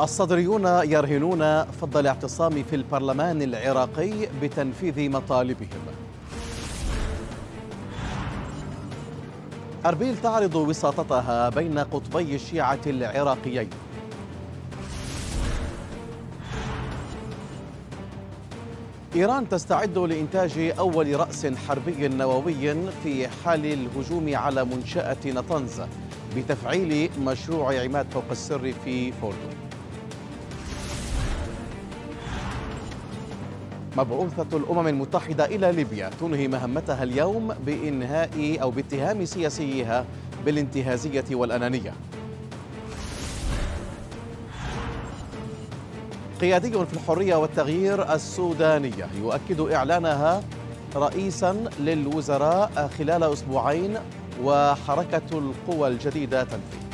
الصدريون يرهنون فض الاعتصام في البرلمان العراقي بتنفيذ مطالبهم أربيل تعرض وساطتها بين قطبي الشيعة العراقيين إيران تستعد لإنتاج أول رأس حربي نووي في حال الهجوم على منشأة نطنز بتفعيل مشروع عماد فوق السر في فوردو مبعوثة الأمم المتحدة إلى ليبيا تنهي مهمتها اليوم بإنهاء أو باتهام سياسيها بالانتهازية والأنانية قيادي في الحرية والتغيير السودانية يؤكد إعلانها رئيسا للوزراء خلال أسبوعين وحركة القوى الجديدة تنفي.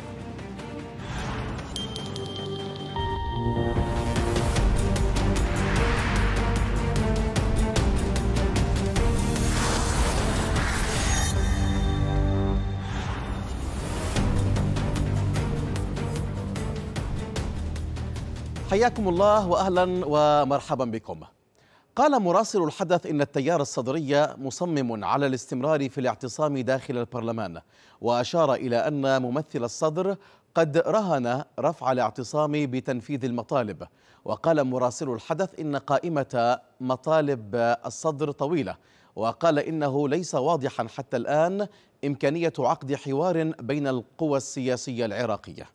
حياكم الله واهلا ومرحبا بكم. قال مراسل الحدث ان التيار الصدري مصمم على الاستمرار في الاعتصام داخل البرلمان واشار الى ان ممثل الصدر قد رهن رفع الاعتصام بتنفيذ المطالب وقال مراسل الحدث ان قائمه مطالب الصدر طويله وقال انه ليس واضحا حتى الان امكانيه عقد حوار بين القوى السياسيه العراقيه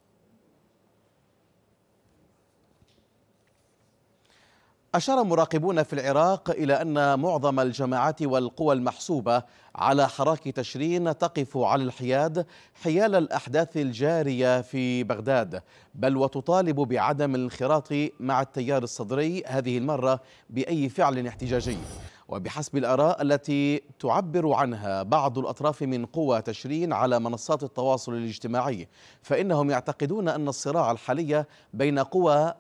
أشار مراقبون في العراق إلى أن معظم الجماعات والقوى المحسوبة على حراك تشرين تقف على الحياد حيال الأحداث الجارية في بغداد بل وتطالب بعدم الانخراط مع التيار الصدري هذه المرة بأي فعل احتجاجي وبحسب الآراء التي تعبر عنها بعض الأطراف من قوى تشرين على منصات التواصل الاجتماعي فإنهم يعتقدون أن الصراع الحالي بين قوى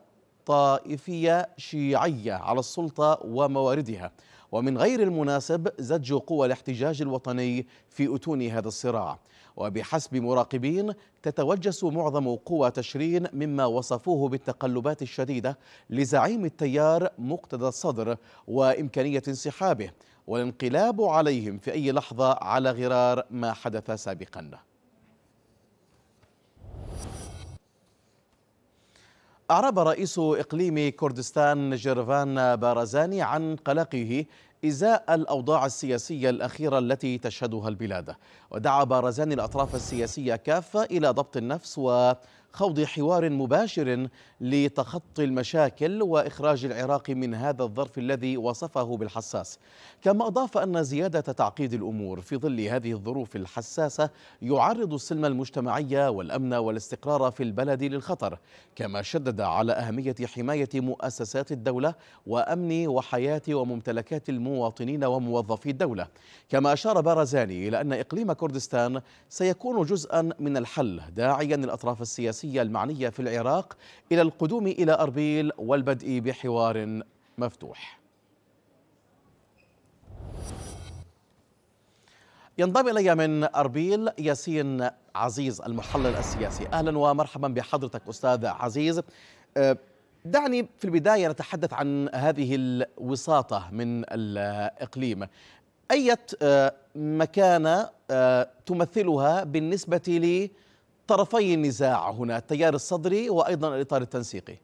طائفية شيعية على السلطة ومواردها ومن غير المناسب زج قوى الاحتجاج الوطني في أتون هذا الصراع وبحسب مراقبين تتوجس معظم قوى تشرين مما وصفوه بالتقلبات الشديدة لزعيم التيار مقتدى الصدر وإمكانية انسحابه والانقلاب عليهم في أي لحظة على غرار ما حدث سابقاً أعرب رئيس إقليم كردستان جيرفان بارزاني عن قلقه إزاء الأوضاع السياسية الأخيرة التي تشهدها البلاد ودعا بارزاني الأطراف السياسية كافة إلى ضبط النفس و خوض حوار مباشر لتخطي المشاكل واخراج العراق من هذا الظرف الذي وصفه بالحساس كما اضاف ان زياده تعقيد الامور في ظل هذه الظروف الحساسه يعرض السلم المجتمعي والامن والاستقرار في البلد للخطر كما شدد على اهميه حمايه مؤسسات الدوله وامن وحياه وممتلكات المواطنين وموظفي الدوله كما اشار بارزاني الى ان اقليم كردستان سيكون جزءا من الحل داعيا الاطراف السياسيه السياسية المعنية في العراق إلى القدوم إلى أربيل والبدء بحوار مفتوح ينضم إلي من أربيل ياسين عزيز المحلل السياسي أهلا ومرحبا بحضرتك أستاذ عزيز أه، دعني في البداية نتحدث عن هذه الوساطة من الإقليم أية أه، مكانة أه، تمثلها بالنسبة طرفي النزاع هنا التيار الصدري وأيضا الإطار التنسيقي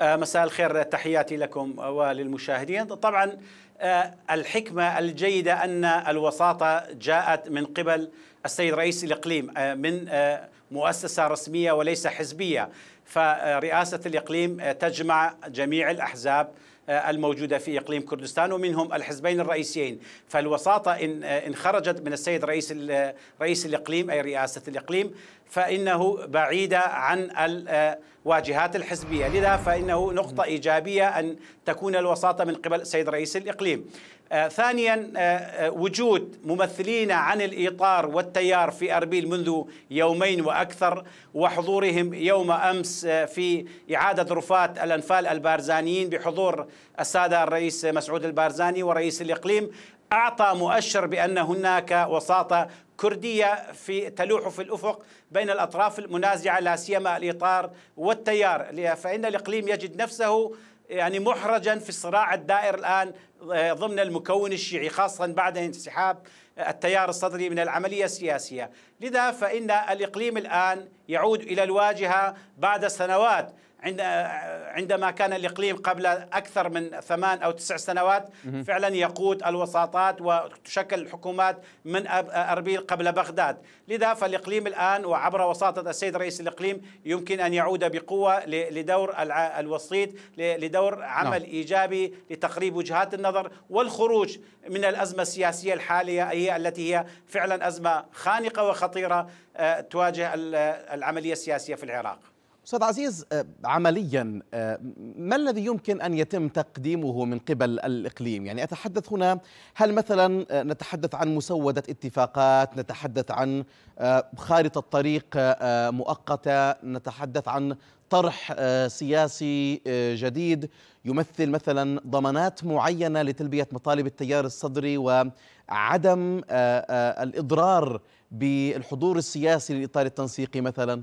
آه، مساء الخير تحياتي لكم وللمشاهدين طبعا آه، الحكمة الجيدة أن الوساطة جاءت من قبل السيد رئيس الإقليم آه، من مؤسسة رسمية وليس حزبية فرئاسة الإقليم تجمع جميع الأحزاب آه، الموجودة في إقليم كردستان ومنهم الحزبين الرئيسيين فالوساطة إن آه، خرجت من السيد رئيس آه، رئيس الإقليم أي رئاسة الإقليم فإنه بعيدة عن الواجهات الحزبية لذا فإنه نقطة إيجابية أن تكون الوساطة من قبل سيد رئيس الإقليم آه، ثانيا آه، آه، وجود ممثلين عن الإطار والتيار في أربيل منذ يومين وأكثر وحضورهم يوم أمس في إعادة رفات الأنفال البارزانيين بحضور السادة الرئيس مسعود البارزاني ورئيس الإقليم أعطى مؤشر بأن هناك وساطة كردية في تلوح في الأفق بين الأطراف المنازعة لا سيما الإطار والتيار فإن الإقليم يجد نفسه يعني محرجا في الصراع الدائر الآن آه، ضمن المكون الشيعي خاصة بعد انسحاب التيار الصدري من العملية السياسية لذا فإن الإقليم الآن يعود إلى الواجهة بعد سنوات عند عندما كان الإقليم قبل أكثر من ثمان أو تسع سنوات فعلا يقود الوساطات وتشكل الحكومات من أربيل قبل بغداد لذا فالإقليم الآن وعبر وساطة السيد رئيس الإقليم يمكن أن يعود بقوة لدور الوسيط لدور عمل نعم. إيجابي لتقريب وجهات النظر والخروج من الأزمة السياسية الحالية هي التي هي فعلا أزمة خانقة وخطيرة آه، تواجه العملية السياسية في العراق استاذ عزيز آه، عمليا آه، ما الذي يمكن ان يتم تقديمه من قبل الاقليم؟ يعني اتحدث هنا هل مثلا آه، نتحدث عن مسوده اتفاقات، نتحدث عن خارطه طريق مؤقته، نتحدث عن طرح سياسي جديد يمثل مثلا ضمانات معينه لتلبيه مطالب التيار الصدري وعدم الاضرار بالحضور السياسي للاطار التنسيقي مثلا؟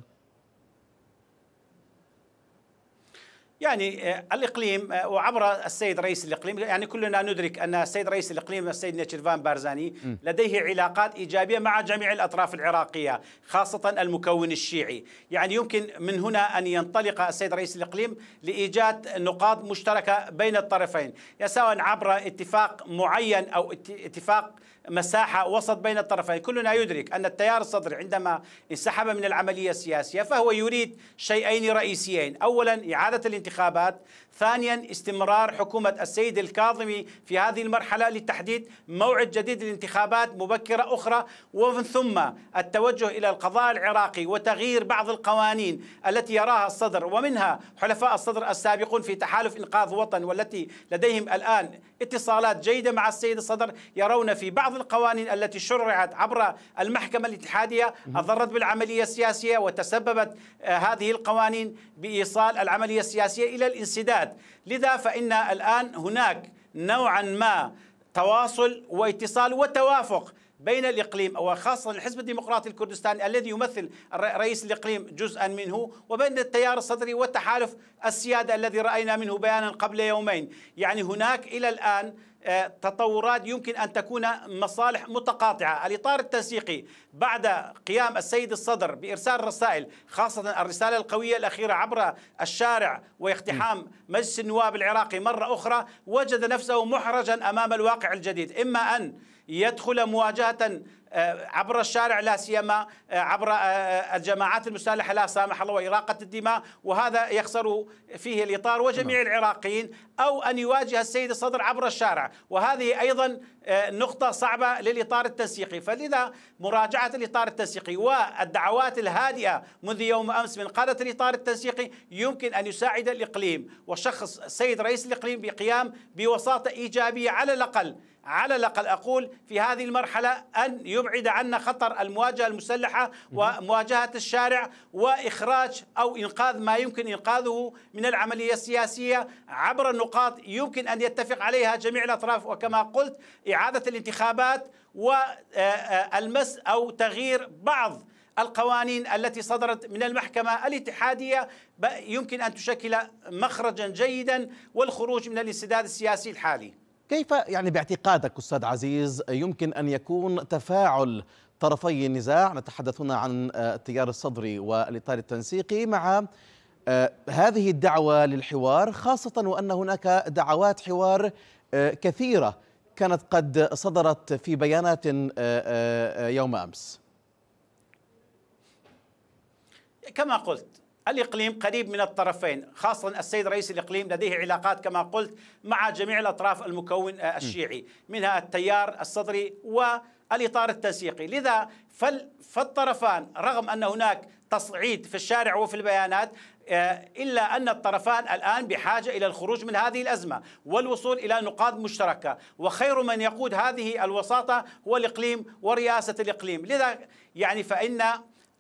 يعني آه، الاقليم آه، وعبر السيد رئيس الاقليم يعني كلنا ندرك ان السيد رئيس الاقليم السيد نيتشرفان بارزاني لديه علاقات ايجابيه مع جميع الاطراف العراقيه خاصه المكون الشيعي، يعني يمكن من هنا ان ينطلق السيد رئيس الاقليم لايجاد نقاط مشتركه بين الطرفين، سواء عبر اتفاق معين او اتفاق مساحة وسط بين الطرفين كلنا يدرك أن التيار الصدري عندما انسحب من العملية السياسية فهو يريد شيئين رئيسيين أولا إعادة الانتخابات ثانيا استمرار حكومة السيد الكاظمي في هذه المرحلة لتحديد موعد جديد للانتخابات مبكرة أخرى ومن ثم التوجه إلى القضاء العراقي وتغيير بعض القوانين التي يراها الصدر ومنها حلفاء الصدر السابقون في تحالف إنقاذ وطن والتي لديهم الآن اتصالات جيدة مع السيد الصدر يرون في بعض القوانين التي شرعت عبر المحكمة الاتحادية أضرت بالعملية السياسية وتسببت آه، هذه القوانين بإيصال العملية السياسية إلى الانسداد الشركات لذا فإن الآن هناك نوعا ما تواصل واتصال وتوافق بين الاقليم وخاصه الحزب الديمقراطي الكردستاني الذي يمثل رئيس الاقليم جزءا منه وبين التيار الصدري والتحالف السياده الذي راينا منه بيانا قبل يومين، يعني هناك الى الان آه، تطورات يمكن أن تكون مصالح متقاطعة الإطار التنسيقي بعد قيام السيد الصدر بإرسال رسائل خاصة الرسالة القوية الأخيرة عبر الشارع واقتحام مجلس النواب العراقي مرة أخرى وجد نفسه محرجا أمام الواقع الجديد إما أن يدخل مواجهة آه، عبر الشارع لا سيما آه، عبر آه، الجماعات المسلحه لا سامح الله واراقه الدماء وهذا يخسر فيه الاطار وجميع العراقيين او ان يواجه السيد الصدر عبر الشارع وهذه ايضا نقطه صعبه للاطار التنسيقي فلذا مراجعه الاطار التنسيقي والدعوات الهادئه منذ يوم امس من قاده الاطار التنسيقي يمكن ان يساعد الاقليم وشخص السيد رئيس الاقليم بقيام بوساطه ايجابيه على الاقل على الاقل اقول في هذه المرحله ان ليبعد عنا خطر المواجهة المسلحة ومواجهة الشارع وإخراج أو إنقاذ ما يمكن إنقاذه من العملية السياسية عبر النقاط يمكن أن يتفق عليها جميع الأطراف وكما قلت إعادة الانتخابات والمس آه، آه، أو تغيير بعض القوانين التي صدرت من المحكمة الاتحادية يمكن أن تشكل مخرجا جيدا والخروج من الانسداد السياسي الحالي كيف يعني باعتقادك أستاذ عزيز يمكن أن يكون تفاعل طرفي النزاع نتحدث هنا عن آه، التيار الصدري والإطار التنسيقي مع آه، هذه الدعوة للحوار خاصة وأن هناك دعوات حوار آه، كثيرة كانت قد صدرت في بيانات يوم أمس كما قلت الإقليم قريب من الطرفين خاصة السيد رئيس الإقليم لديه علاقات كما قلت مع جميع الأطراف المكون آه، الشيعي منها التيار الصدري والإطار التنسيقي لذا فالطرفان رغم أن هناك تصعيد في الشارع وفي البيانات آه، إلا أن الطرفان الآن بحاجة إلى الخروج من هذه الأزمة والوصول إلى نقاط مشتركة وخير من يقود هذه الوساطة هو الإقليم ورئاسة الإقليم لذا يعني فإن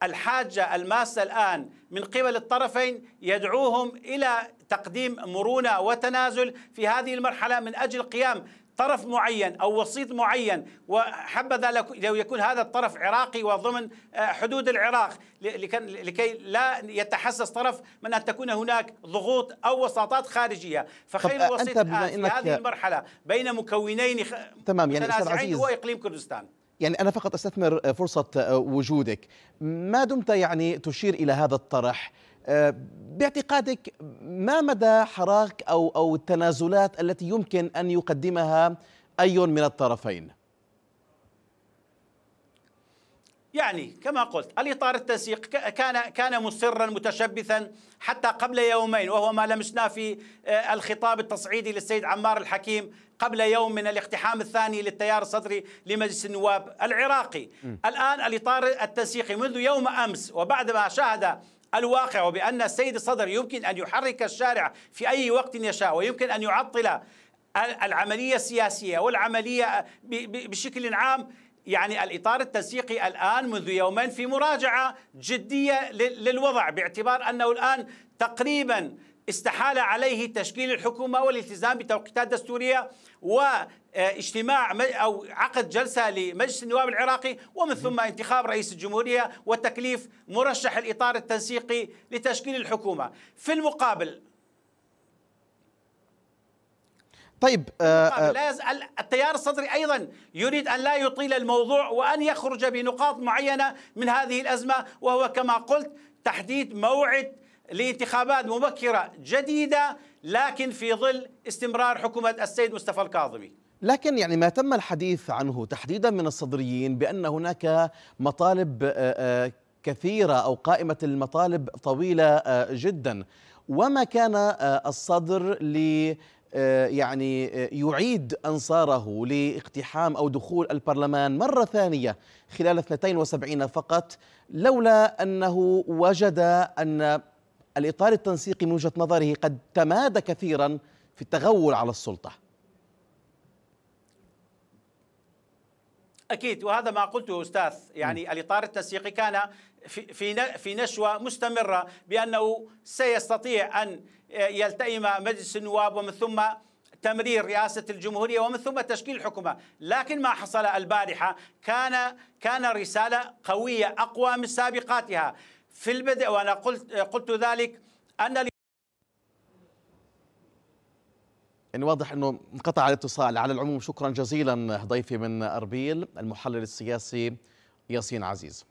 الحاجة الماسة الآن من قبل الطرفين يدعوهم إلى تقديم مرونة وتنازل في هذه المرحلة من أجل قيام طرف معين او وسيط معين وحبذا لو يكون هذا الطرف عراقي وضمن آه، حدود العراق لكي لا يتحسس طرف من ان تكون هناك ضغوط او وساطات خارجيه فخير الوسيط آه، الان آه، في هذه المرحله بين مكونين تمام يعني هو اقليم كردستان يعني أنا فقط أستثمر آه، فرصة آه، وجودك ما دمت يعني تشير إلى هذا الطرح آه، باعتقادك ما مدى حراك أو, أو التنازلات التي يمكن أن يقدمها أي من الطرفين؟ يعني كما قلت الإطار التنسيق كان كان مصرا متشبثا حتى قبل يومين وهو ما لمسناه في آه، الخطاب التصعيدي للسيد عمار الحكيم قبل يوم من الاقتحام الثاني للتيار الصدري لمجلس النواب العراقي م. الآن الإطار التنسيقي منذ يوم أمس وبعد ما شاهد الواقع بأن السيد الصدر يمكن أن يحرك الشارع في أي وقت يشاء ويمكن أن يعطل العملية السياسية والعملية بشكل عام يعني الإطار التنسيقي الآن منذ يومين في مراجعة جدية للوضع باعتبار أنه الآن تقريبا استحال عليه تشكيل الحكومة والالتزام بتوقيتات دستورية واجتماع أو عقد جلسة لمجلس النواب العراقي ومن ثم انتخاب رئيس الجمهورية وتكليف مرشح الإطار التنسيقي لتشكيل الحكومة في المقابل طيب آه،, آه لا يزال التيار الصدري ايضا يريد ان لا يطيل الموضوع وان يخرج بنقاط معينه من هذه الازمه وهو كما قلت تحديد موعد لانتخابات مبكره جديده لكن في ظل استمرار حكومه السيد مصطفى الكاظمي. لكن يعني ما تم الحديث عنه تحديدا من الصدريين بان هناك مطالب آه، آه، كثيره او قائمه المطالب طويله جدا وما كان الصدر ل آه، يعني آه، يعيد أنصاره لاقتحام أو دخول البرلمان مرة ثانية خلال 72 فقط لولا أنه وجد أن الإطار التنسيقي من وجهة نظره قد تمادى كثيرا في التغول على السلطة اكيد وهذا ما قلته استاذ يعني م. الاطار التنسيقي كان في في نشوه مستمره بانه سيستطيع ان يلتئم مجلس النواب ومن ثم تمرير رئاسة الجمهورية ومن ثم تشكيل الحكومة لكن ما حصل البارحة كان كان رسالة قوية أقوى من سابقاتها في البدء وأنا قلت, قلت ذلك أن يعني واضح أنه انقطع الاتصال على العموم شكرا جزيلا ضيفي من أربيل المحلل السياسي ياسين عزيز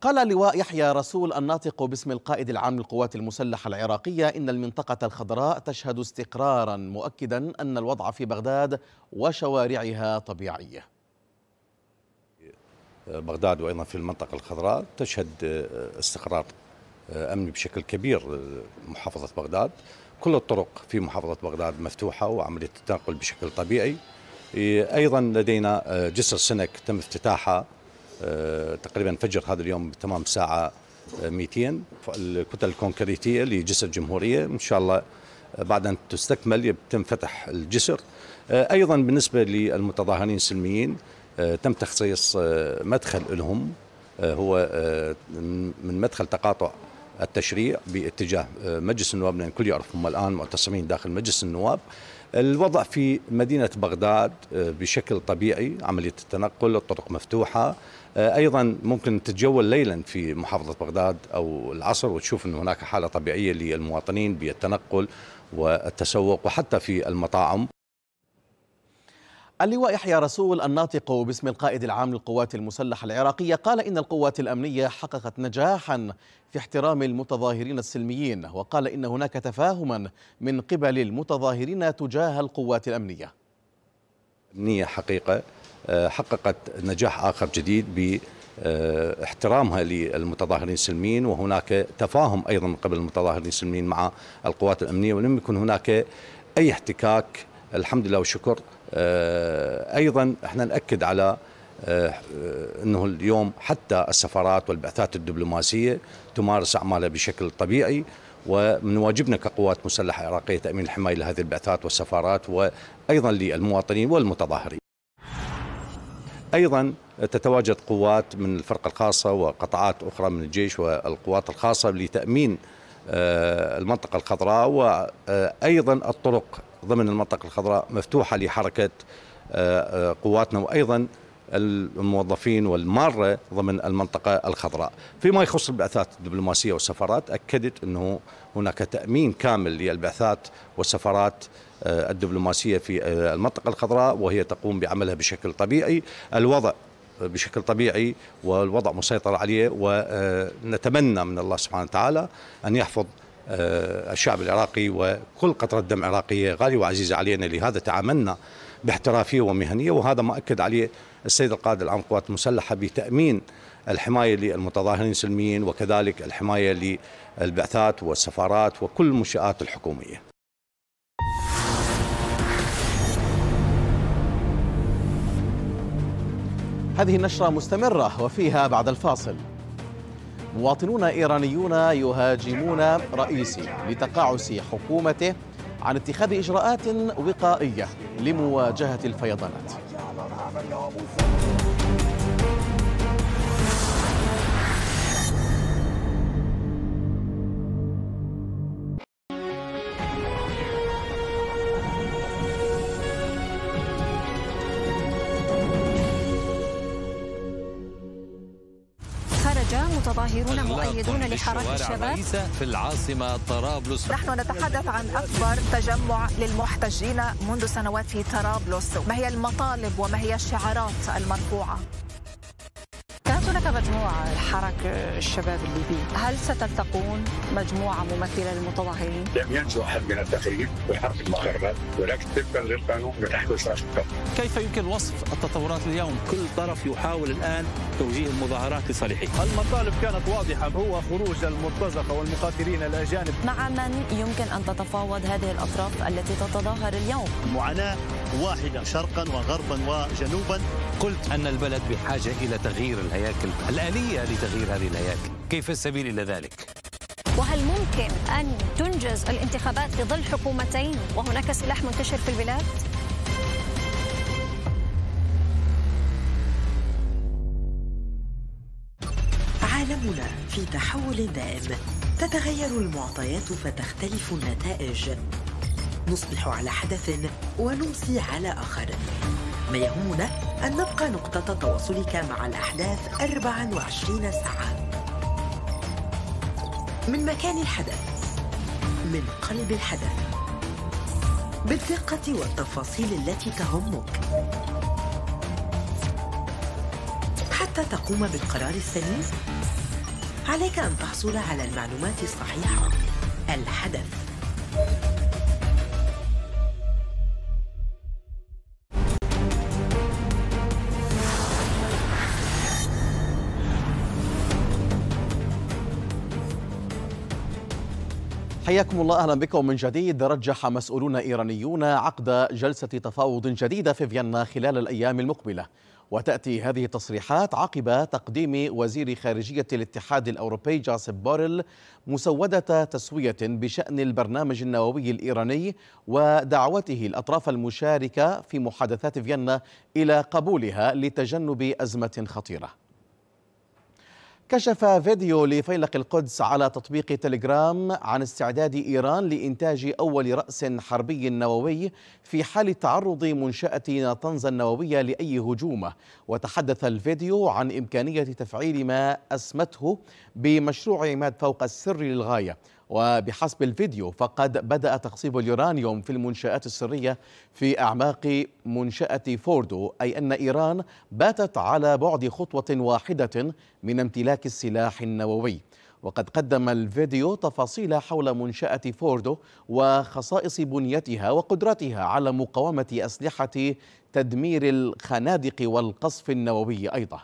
قال لواء يحيى رسول الناطق باسم القائد العام للقوات المسلحة العراقية إن المنطقة الخضراء تشهد استقرارا مؤكدا أن الوضع في بغداد وشوارعها طبيعية بغداد وأيضا في المنطقة الخضراء تشهد استقرار أمني بشكل كبير محافظة بغداد كل الطرق في محافظة بغداد مفتوحة وعملية التنقل بشكل طبيعي إيه، أيضا لدينا آه، جسر سنك تم افتتاحه آه، تقريبا فجر هذا اليوم بتمام ساعة 200 آه، الكتل الكونكريتية لجسر جمهورية إن شاء الله بعد أن تستكمل يتم فتح الجسر أيضا بالنسبة للمتظاهرين السلميين تم تخصيص مدخل لهم هو من مدخل تقاطع التشريع باتجاه آه، مجلس النواب لان الكل يعرف هم الان معتصمين داخل مجلس النواب الوضع في مدينة بغداد آه، بشكل طبيعي عملية التنقل الطرق مفتوحة آه، أيضا ممكن تتجول ليلا في محافظة بغداد أو العصر وتشوف أن هناك حالة طبيعية للمواطنين بالتنقل والتسوق وحتى في المطاعم اللواء يحيى رسول الناطق باسم القائد العام للقوات المسلحة العراقية قال إن القوات الأمنية حققت نجاحا في احترام المتظاهرين السلميين وقال إن هناك تفاهما من قبل المتظاهرين تجاه القوات الأمنية أمنية حقيقة آه، حققت نجاح آخر جديد ب آه، احترامها للمتظاهرين السلميين وهناك تفاهم ايضا من قبل المتظاهرين السلميين مع القوات الامنيه ولم يكن هناك اي احتكاك الحمد لله والشكر آه، ايضا احنا ناكد على آه، انه اليوم حتى السفارات والبعثات الدبلوماسيه تمارس اعمالها بشكل طبيعي ومن واجبنا كقوات مسلحه عراقيه تامين الحمايه لهذه البعثات والسفارات وايضا للمواطنين والمتظاهرين. ايضا تتواجد قوات من الفرقه الخاصه وقطاعات اخرى من الجيش والقوات الخاصه لتامين آه، المنطقه الخضراء وايضا الطرق ضمن المنطقة الخضراء مفتوحة لحركة آه، آه، قواتنا وأيضا الموظفين والمارة ضمن المنطقة الخضراء فيما يخص البعثات الدبلوماسية والسفارات أكدت أنه هناك تأمين كامل للبعثات والسفارات آه، الدبلوماسية في المنطقة الخضراء وهي تقوم بعملها بشكل طبيعي الوضع بشكل طبيعي والوضع مسيطر عليه ونتمنى من الله سبحانه وتعالى أن يحفظ آه، الشعب العراقي وكل قطرة دم عراقية غالية وعزيزة علينا لهذا تعاملنا باحترافية ومهنية وهذا ما أكد عليه السيد القائد العام القوات المسلحة بتأمين الحماية للمتظاهرين السلميين وكذلك الحماية للبعثات والسفارات وكل المنشآت الحكومية هذه النشرة مستمرة وفيها بعد الفاصل مواطنون إيرانيون يهاجمون رئيسي لتقاعس حكومته عن اتخاذ إجراءات وقائية لمواجهة الفيضانات يعودون لحراك الشباب في العاصمة طرابلس نحن نتحدث عن أكبر تجمع للمحتجين منذ سنوات في طرابلس ما هي المطالب وما هي الشعارات المرفوعة هناك مجموعة الحركة الشباب الليبي هل ستلتقون مجموعة ممثلة للمتظاهرين؟ لم ينجو أحد من التخريب وحرق المخربات ولكن تبقى للقانون بتحدث أشقاء كيف يمكن وصف التطورات اليوم؟ كل طرف يحاول الآن توجيه المظاهرات لصالحه المطالب كانت واضحة هو خروج المرتزقة والمقاتلين الأجانب مع من يمكن أن تتفاوض هذه الأطراف التي تتظاهر اليوم؟ معاناة واحدة شرقا وغربا وجنوبا قلت أن البلد بحاجة إلى تغيير الهياكل الهياكل الآلية لتغيير هذه الهياكل كيف السبيل إلى ذلك؟ وهل ممكن أن تنجز الانتخابات في ظل حكومتين وهناك سلاح منتشر في البلاد؟ عالمنا في تحول دائم تتغير المعطيات فتختلف النتائج نصبح على حدث ونمسي على آخر ما يهمنا أن نبقى نقطة تواصلك مع الأحداث 24 ساعة من مكان الحدث من قلب الحدث بالدقة والتفاصيل التي تهمك حتى تقوم بالقرار السليم عليك أن تحصل على المعلومات الصحيحة الحدث حياكم الله اهلا بكم من جديد رجح مسؤولون ايرانيون عقد جلسه تفاوض جديده في فيينا خلال الايام المقبله وتاتي هذه التصريحات عقب تقديم وزير خارجيه الاتحاد الاوروبي جاسب بوريل مسوده تسويه بشان البرنامج النووي الايراني ودعوته الاطراف المشاركه في محادثات فيينا الى قبولها لتجنب ازمه خطيره كشف فيديو لفيلق القدس على تطبيق تليجرام عن استعداد إيران لإنتاج أول رأس حربي نووي في حال تعرض منشأة ناطنز النووية لأي هجوم وتحدث الفيديو عن إمكانية تفعيل ما أسمته بمشروع عماد فوق السر للغاية وبحسب الفيديو فقد بدأ تخصيب اليورانيوم في المنشآت السرية في أعماق منشأة فوردو أي أن إيران باتت على بعد خطوة واحدة من امتلاك السلاح النووي وقد قدم الفيديو تفاصيل حول منشأة فوردو وخصائص بنيتها وقدرتها على مقاومة أسلحة تدمير الخنادق والقصف النووي أيضاً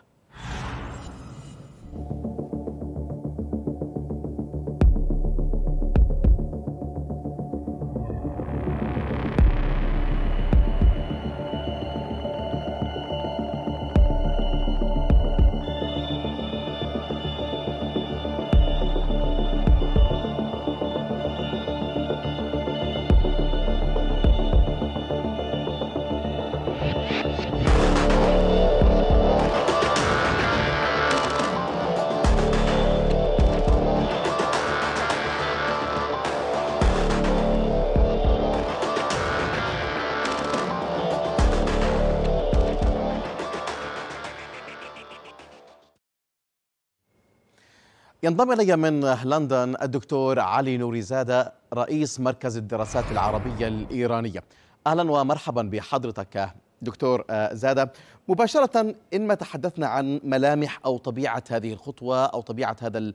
ينضم الي من لندن الدكتور علي نوري زاده رئيس مركز الدراسات العربيه الايرانيه. اهلا ومرحبا بحضرتك دكتور آه، زاده. مباشره ان ما تحدثنا عن ملامح او طبيعه هذه الخطوه او طبيعه هذا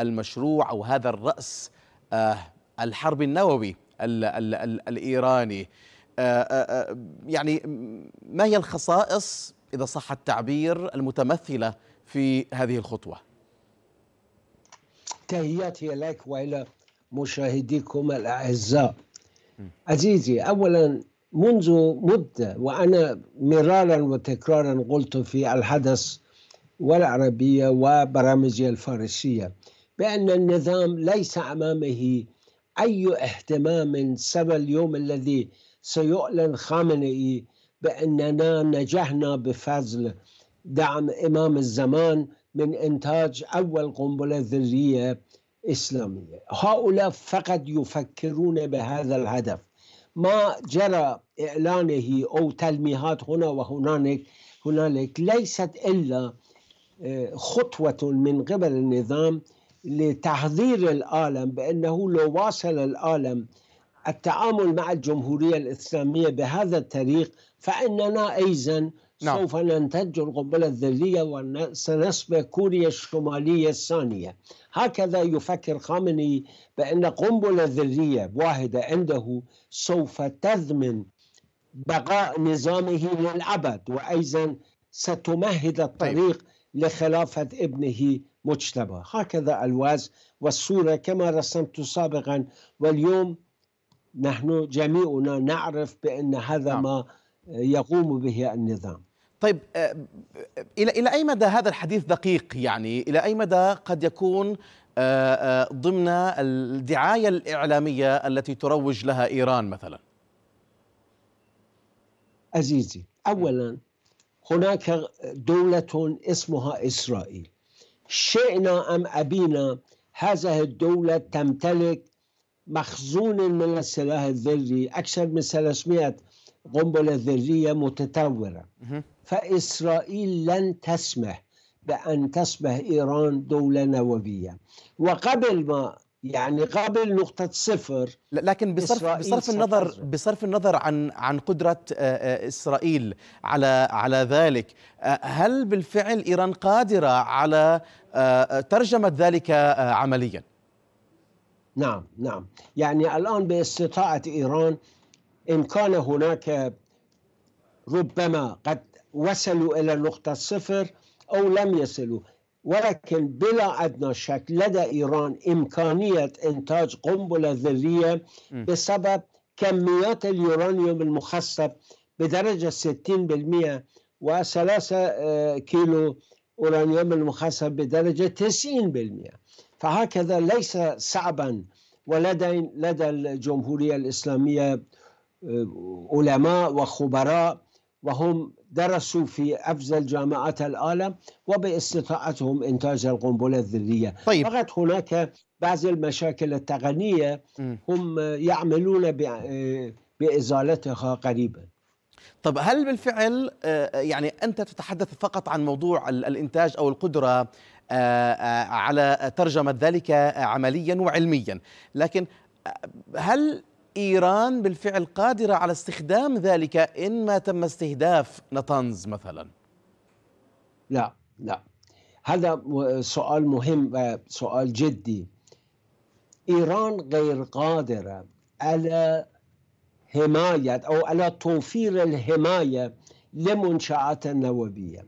المشروع او هذا الراس آه، الحرب النووي الايراني. آه، يعني ما هي الخصائص اذا صح التعبير المتمثله في هذه الخطوه؟ تحياتي لك والى مشاهديكم الاعزاء. عزيزي اولا منذ مده وانا مرارا وتكرارا قلت في الحدث والعربيه وبرامجي الفارسيه بان النظام ليس امامه اي اهتمام سوى اليوم الذي سيعلن خامنئي باننا نجحنا بفضل دعم امام الزمان من إنتاج أول قنبلة ذرية إسلامية هؤلاء فقط يفكرون بهذا الهدف ما جرى إعلانه أو تلميحات هنا وهنالك هنالك ليست إلا آه، خطوة من قبل النظام لتحذير العالم بأنه لو واصل العالم التعامل مع الجمهورية الإسلامية بهذا الطريق فإننا أيضا نعم. سوف ننتج القنبلة الذرية وسنصبح كوريا الشمالية الثانية هكذا يفكر خامني بأن قنبلة ذرية واحدة عنده سوف تضمن بقاء نظامه للأبد وأيضا ستمهد طيب. الطريق طيب. لخلافة ابنه مجتبى هكذا الواز والصورة كما رسمت سابقا واليوم نحن جميعنا نعرف بأن هذا نعم. ما يقوم به النظام طيب آه، الى الى اي مدى هذا الحديث دقيق يعني الى اي مدى قد يكون آه، آه، ضمن الدعايه الاعلاميه التي تروج لها ايران مثلا عزيزي اولا هناك دوله اسمها اسرائيل شئنا ام ابينا هذه الدوله تمتلك مخزون من السلاح الذري اكثر من 300 قنبلة ذرية متطورة فإسرائيل لن تسمح بأن تصبح إيران دولة نووية وقبل ما يعني قبل نقطة صفر لكن بصرف بصرف النظر بصرف النظر عن عن قدرة إسرائيل على على ذلك هل بالفعل إيران قادرة على ترجمة ذلك عمليا؟ نعم نعم يعني الآن باستطاعة إيران إن كان هناك ربما قد وصلوا إلى نقطة صفر أو لم يصلوا ولكن بلا أدنى شك لدى إيران إمكانية إنتاج قنبلة ذرية بسبب كميات اليورانيوم المخصب بدرجة 60% و3 آه، كيلو أورانيوم المخصب بدرجة 90% فهكذا ليس صعبا ولدى لدى الجمهورية الإسلامية علماء وخبراء وهم درسوا في أفضل جامعات العالم وباستطاعتهم إنتاج القنبلة الذرية طيب. فقط هناك بعض المشاكل التقنية هم يعملون بإزالتها قريبا طب هل بالفعل آه، آه، يعني أنت تتحدث فقط عن موضوع الإنتاج أو القدرة آه، على ترجمة ذلك عمليا وعلميا لكن هل إيران بالفعل قادرة على استخدام ذلك إن ما تم استهداف نطنز مثلا لا لا هذا سؤال مهم سؤال جدي إيران غير قادرة على حماية أو على توفير الحماية لمنشآت النووية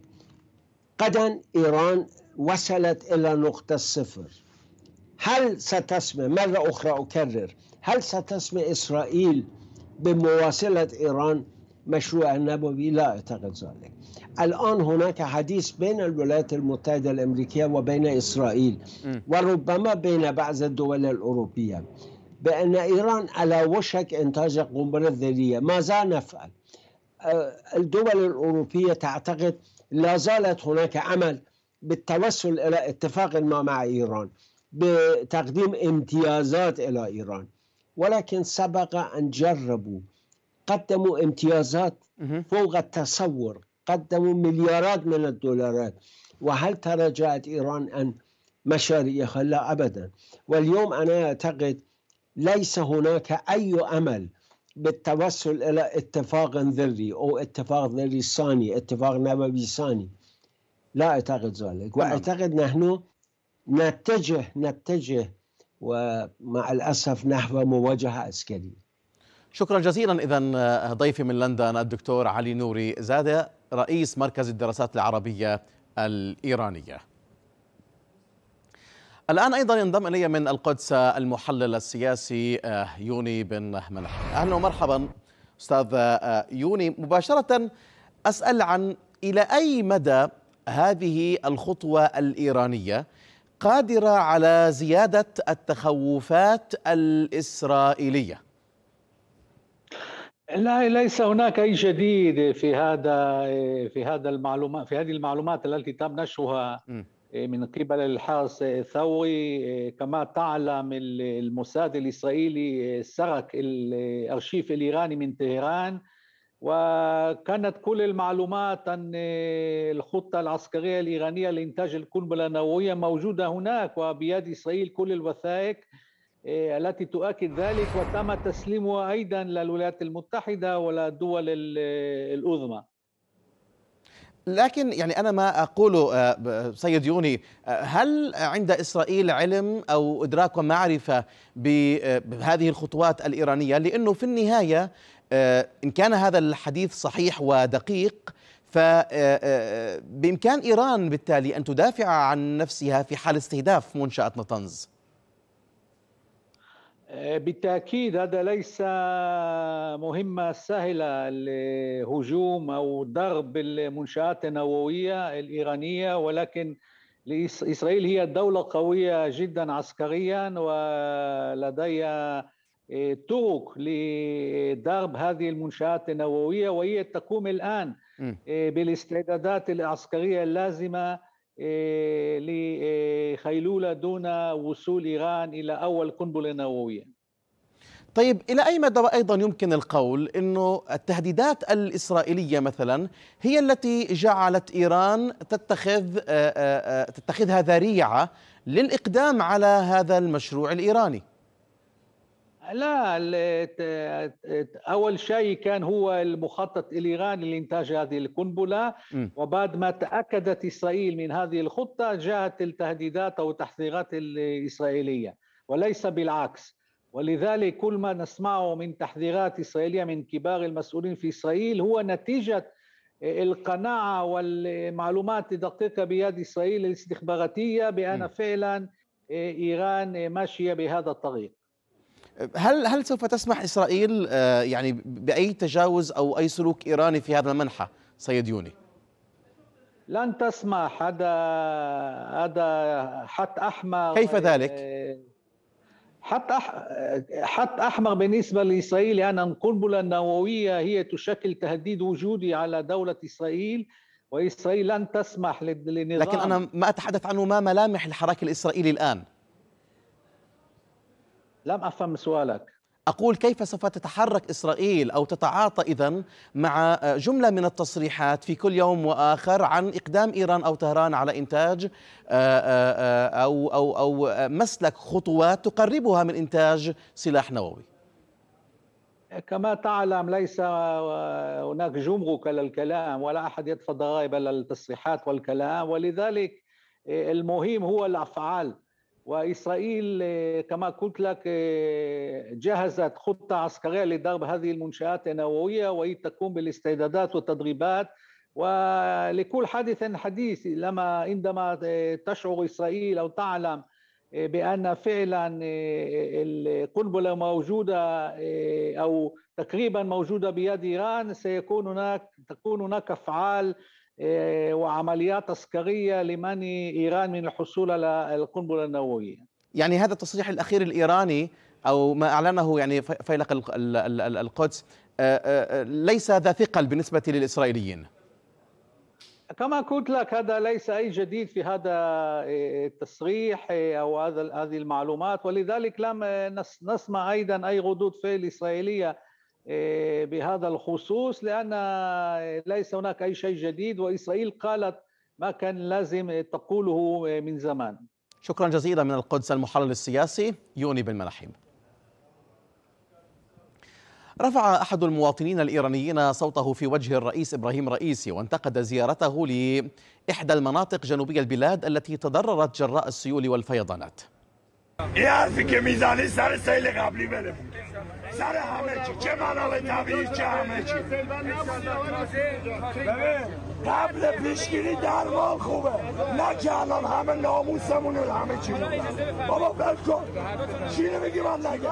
قد إيران وصلت إلى نقطة الصفر هل ستسمع مرة أخرى أكرر هل ستسمع إسرائيل بمواصلة إيران مشروع النووي لا أعتقد ذلك الآن هناك حديث بين الولايات المتحدة الأمريكية وبين إسرائيل وربما بين بعض الدول الأوروبية بأن إيران على وشك إنتاج قنبلة ذرية ماذا نفعل؟ آه، الدول الأوروبية تعتقد لا زالت هناك أمل بالتوصل إلى اتفاق ما مع إيران بتقديم امتيازات إلى إيران ولكن سبق أن جربوا قدموا امتيازات فوق التصور قدموا مليارات من الدولارات وهل تراجعت إيران أن مشاريعها لا أبدا واليوم أنا أعتقد ليس هناك أي أمل بالتوصل إلى اتفاق ذري أو اتفاق ذري ثاني اتفاق نووي ثاني لا أعتقد ذلك وأعتقد نحن نتجه نتجه ومع الأسف نحو مواجهة عسكرية شكرا جزيلا إذا آه، ضيفي من لندن الدكتور علي نوري زادة رئيس مركز الدراسات العربية الإيرانية الآن أيضا ينضم إلي من القدس المحلل السياسي آه، يوني بن ملح. أهلا ومرحبا أستاذ آه، يوني مباشرة أسأل عن إلى أي مدى هذه الخطوة الإيرانية قادرة على زيادة التخوفات الإسرائيلية لا ليس هناك اي جديد في هذا في هذا المعلومات في هذه المعلومات التي تم نشرها من قبل الحرس الثوري كما تعلم الموساد الاسرائيلي سرق الارشيف الايراني من طهران وكانت كل المعلومات أن الخطة العسكرية الإيرانية لإنتاج القنبلة النووية موجودة هناك وبيد إسرائيل كل الوثائق آه، التي تؤكد ذلك وتم تسليمها أيضا للولايات المتحدة وللدول الأذمى آه، لكن يعني أنا ما أقوله آه، سيد يوني هل عند إسرائيل علم أو إدراك ومعرفة بهذه الخطوات الإيرانية لأنه في النهاية آه، إن كان هذا الحديث صحيح ودقيق فبإمكان آه، آه، إيران بالتالي أن تدافع عن نفسها في حال استهداف منشأة نطنز بالتأكيد هذا ليس مهمة سهلة لهجوم أو ضرب المنشآت النووية الإيرانية ولكن إسرائيل هي دولة قوية جدا عسكريا ولديها طرق آه، لضرب هذه المنشآت النووية وهي تقوم الآن آه، بالاستعدادات العسكرية اللازمة آه، لخيلولة دون وصول إيران إلى أول قنبلة نووية طيب إلى أي مدى أيضا يمكن القول أنه التهديدات الإسرائيلية مثلا هي التي جعلت إيران تتخذ تتخذها ذريعة للإقدام على هذا المشروع الإيراني لا اول شيء كان هو المخطط الايراني لانتاج هذه القنبله وبعد ما تاكدت اسرائيل من هذه الخطه جاءت التهديدات او التحذيرات الاسرائيليه وليس بالعكس ولذلك كل ما نسمعه من تحذيرات اسرائيليه من كبار المسؤولين في اسرائيل هو نتيجه القناعه والمعلومات الدقيقه بيد اسرائيل الاستخباراتيه بان فعلا ايران ماشيه بهذا الطريق هل هل سوف تسمح اسرائيل آه، يعني باي تجاوز او اي سلوك ايراني في هذا المنحى سيد يوني؟ لن تسمح هذا هذا حتى احمر كيف ذلك؟ حتى آه، حتى آه، احمر بالنسبه لاسرائيل لان يعني القنبله النوويه هي تشكل تهديد وجودي على دوله اسرائيل واسرائيل لن تسمح للنظام لكن انا ما اتحدث عنه ما ملامح الحراك الاسرائيلي الان لم أفهم سؤالك أقول كيف سوف تتحرك إسرائيل أو تتعاطى إذا مع آه، جملة من التصريحات في كل يوم وآخر عن إقدام إيران أو طهران على إنتاج آه، آه، أو أو أو مسلك خطوات تقربها من إنتاج سلاح نووي. كما تعلم ليس هناك جمرك للكلام ولا أحد يدفع ضرائب للتصريحات والكلام ولذلك المهم هو الأفعال وإسرائيل آه، كما قلت لك آه، جهزت خطة عسكرية لضرب هذه المنشآت النووية وهي تقوم بالاستعدادات والتدريبات ولكل حادث حديث لما عندما آه، تشعر إسرائيل أو تعلم بأن فعلا القنبلة موجودة أو تقريبا موجودة بيد إيران سيكون هناك تكون هناك أفعال آه، وعمليات عسكرية لمنع إيران من الحصول على القنبلة النووية يعني هذا التصريح الأخير الإيراني أو ما أعلنه يعني فيلق القدس آه، آه، ليس ذا ثقل بالنسبة للإسرائيليين كما قلت لك هذا ليس اي جديد في هذا التصريح او هذا هذه المعلومات ولذلك لم نسمع ايضا اي ردود فعل اسرائيليه آه، بهذا الخصوص لأن ليس هناك أي شيء جديد وإسرائيل قالت ما كان لازم تقوله من زمان شكرا جزيلا من القدس المحلل السياسي يوني بن ملحيم رفع أحد المواطنين الإيرانيين صوته في وجه الرئيس إبراهيم رئيسي وانتقد زيارته لإحدى المناطق جنوبية البلاد التي تضررت جراء السيول والفيضانات سر چه منابع طبیعی چه قبل پیشگیری درمان خوبه نه که الان همه ناموسمون رو همه چی بابا بل کن چی نمیگی من نگم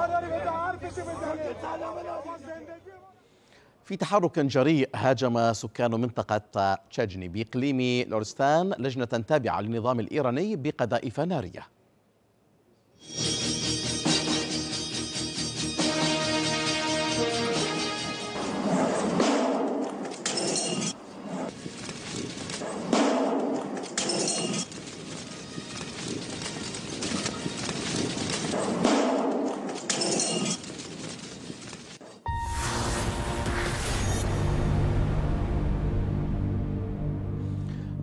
في تحرك جريء هاجم سكان منطقة تشجني بإقليم لورستان لجنة تابعة للنظام الإيراني بقذائف نارية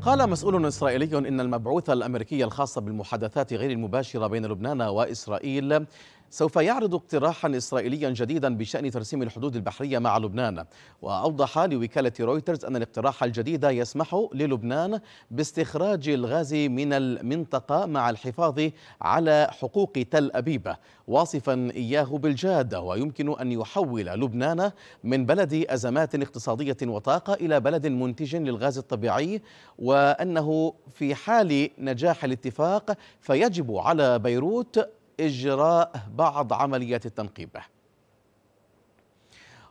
قال مسؤول إسرائيلي إن المبعوث الأمريكي الخاص بالمحادثات غير المباشرة بين لبنان وإسرائيل سوف يعرض اقتراحا إسرائيليا جديدا بشأن ترسيم الحدود البحرية مع لبنان وأوضح لوكالة رويترز أن الاقتراح الجديد يسمح للبنان باستخراج الغاز من المنطقة مع الحفاظ على حقوق تل أبيب واصفا إياه بالجادة ويمكن أن يحول لبنان من بلد أزمات اقتصادية وطاقة إلى بلد منتج للغاز الطبيعي وأنه في حال نجاح الاتفاق فيجب على بيروت إجراء بعض عمليات التنقيب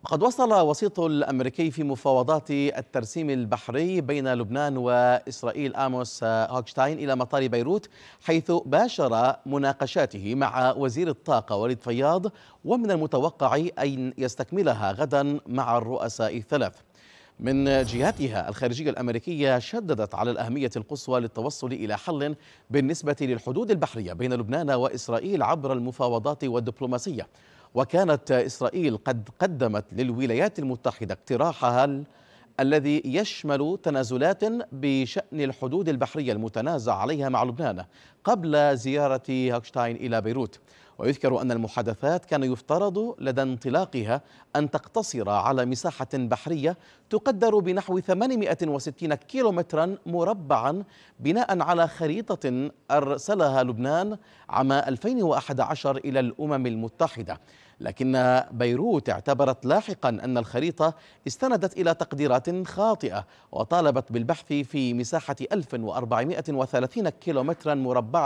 قد وصل وسيط الأمريكي في مفاوضات الترسيم البحري بين لبنان وإسرائيل آموس هوكشتاين إلى مطار بيروت حيث باشر مناقشاته مع وزير الطاقة وليد فياض ومن المتوقع أن يستكملها غدا مع الرؤساء الثلاث من جهتها الخارجية الأمريكية شددت على الأهمية القصوى للتوصل إلى حل بالنسبة للحدود البحرية بين لبنان وإسرائيل عبر المفاوضات والدبلوماسية وكانت إسرائيل قد قدمت للولايات المتحدة اقتراحها الذي يشمل تنازلات بشأن الحدود البحرية المتنازع عليها مع لبنان قبل زيارة هاكشتاين إلى بيروت ويذكر أن المحادثات كان يفترض لدى انطلاقها أن تقتصر على مساحة بحرية تقدر بنحو 860 كيلومترا مربعا بناء على خريطة أرسلها لبنان عام 2011 إلى الأمم المتحدة لكن بيروت اعتبرت لاحقا أن الخريطة استندت إلى تقديرات خاطئة وطالبت بالبحث في مساحة 1430 كيلومترا مربعا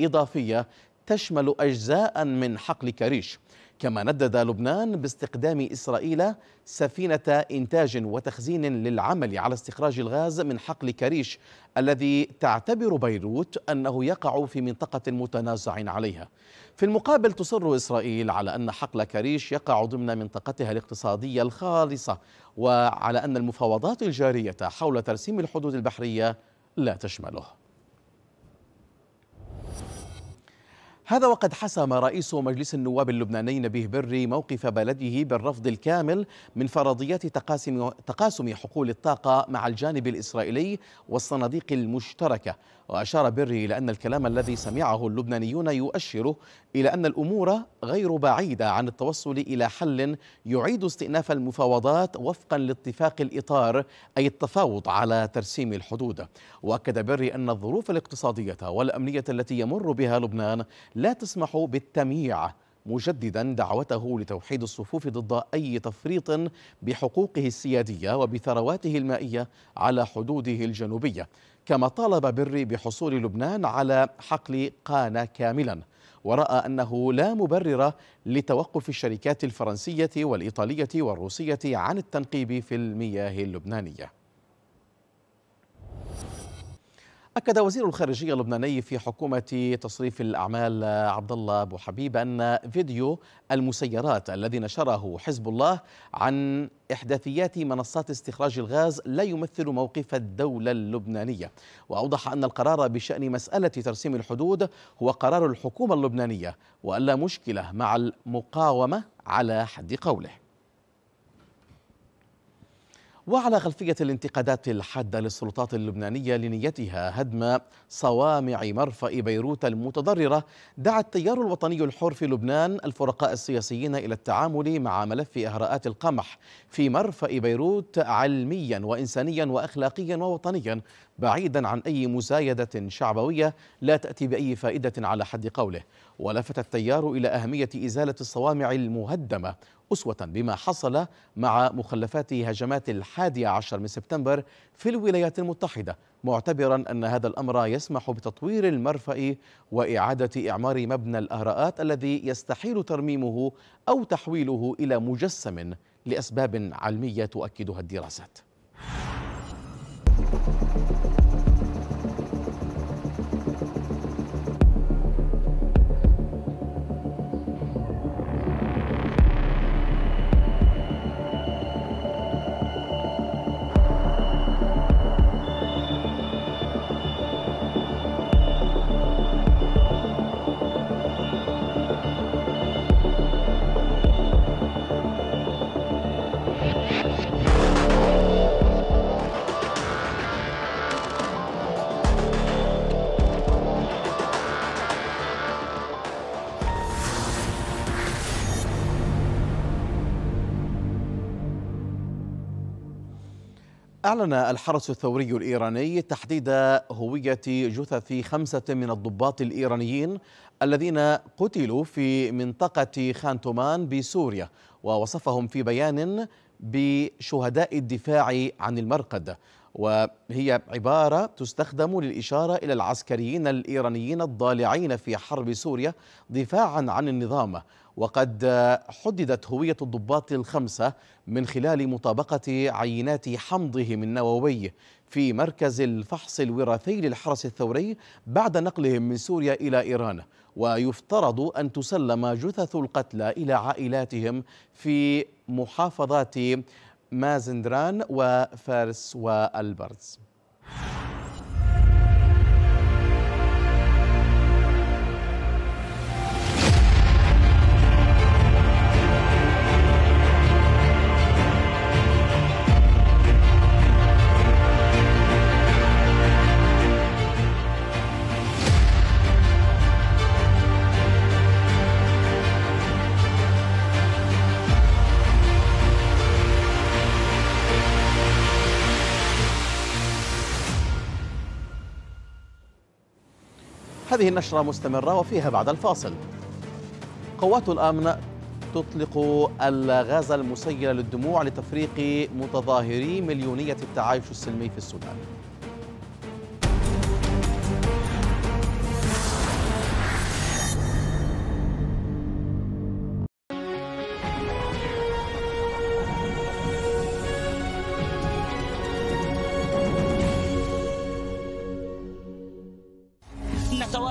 إضافية تشمل أجزاء من حقل كريش كما ندد لبنان باستقدام إسرائيل سفينة إنتاج وتخزين للعمل على استخراج الغاز من حقل كريش الذي تعتبر بيروت أنه يقع في منطقة متنازع عليها في المقابل تصر إسرائيل على أن حقل كريش يقع ضمن منطقتها الاقتصادية الخالصة وعلى أن المفاوضات الجارية حول ترسيم الحدود البحرية لا تشمله هذا وقد حسم رئيس مجلس النواب اللبناني نبيه بري موقف بلده بالرفض الكامل من فرضيات تقاسم, حقول الطاقة مع الجانب الإسرائيلي والصناديق المشتركة وأشار بري إلى أن الكلام الذي سمعه اللبنانيون يؤشر إلى أن الأمور غير بعيدة عن التوصل إلى حل يعيد استئناف المفاوضات وفقا لاتفاق الإطار أي التفاوض على ترسيم الحدود وأكد بري أن الظروف الاقتصادية والأمنية التي يمر بها لبنان لا تسمح بالتمييع مجددا دعوته لتوحيد الصفوف ضد أي تفريط بحقوقه السيادية وبثرواته المائية على حدوده الجنوبية كما طالب بري بحصول لبنان على حقل قانا كاملا ورأى أنه لا مبرر لتوقف الشركات الفرنسية والإيطالية والروسية عن التنقيب في المياه اللبنانية أكد وزير الخارجية اللبناني في حكومة تصريف الأعمال عبد الله أبو حبيب أن فيديو المسيرات الذي نشره حزب الله عن إحداثيات منصات استخراج الغاز لا يمثل موقف الدولة اللبنانية وأوضح أن القرار بشأن مسألة ترسيم الحدود هو قرار الحكومة اللبنانية وألا مشكلة مع المقاومة على حد قوله وعلى خلفية الانتقادات الحادة للسلطات اللبنانية لنيتها هدم صوامع مرفأ بيروت المتضررة دعا التيار الوطني الحر في لبنان الفرقاء السياسيين إلى التعامل مع ملف إهراءات القمح في مرفأ بيروت علميا وإنسانيا وأخلاقيا ووطنيا بعيدا عن أي مزايدة شعبوية لا تأتي بأي فائدة على حد قوله ولفت التيار إلى أهمية إزالة الصوامع المهدمة أسوة بما حصل مع مخلفات هجمات الحادي عشر من سبتمبر في الولايات المتحدة معتبرا أن هذا الأمر يسمح بتطوير المرفأ وإعادة إعمار مبنى الأهراءات الذي يستحيل ترميمه أو تحويله إلى مجسم لأسباب علمية تؤكدها الدراسات أعلن الحرس الثوري الإيراني تحديد هوية جثث خمسة من الضباط الإيرانيين الذين قتلوا في منطقة خانتومان بسوريا ووصفهم في بيان بشهداء الدفاع عن المرقد وهي عبارة تستخدم للإشارة إلى العسكريين الإيرانيين الضالعين في حرب سوريا دفاعا عن النظام وقد حددت هوية الضباط الخمسة من خلال مطابقة عينات حمضهم النووي في مركز الفحص الوراثي للحرس الثوري بعد نقلهم من سوريا إلى إيران ويفترض أن تسلم جثث القتلى إلى عائلاتهم في محافظات مازندران وفارس والبرز هذه النشرة مستمرة وفيها بعد الفاصل قوات الأمن تطلق الغاز المسيل للدموع لتفريق متظاهري مليونية التعايش السلمي في السودان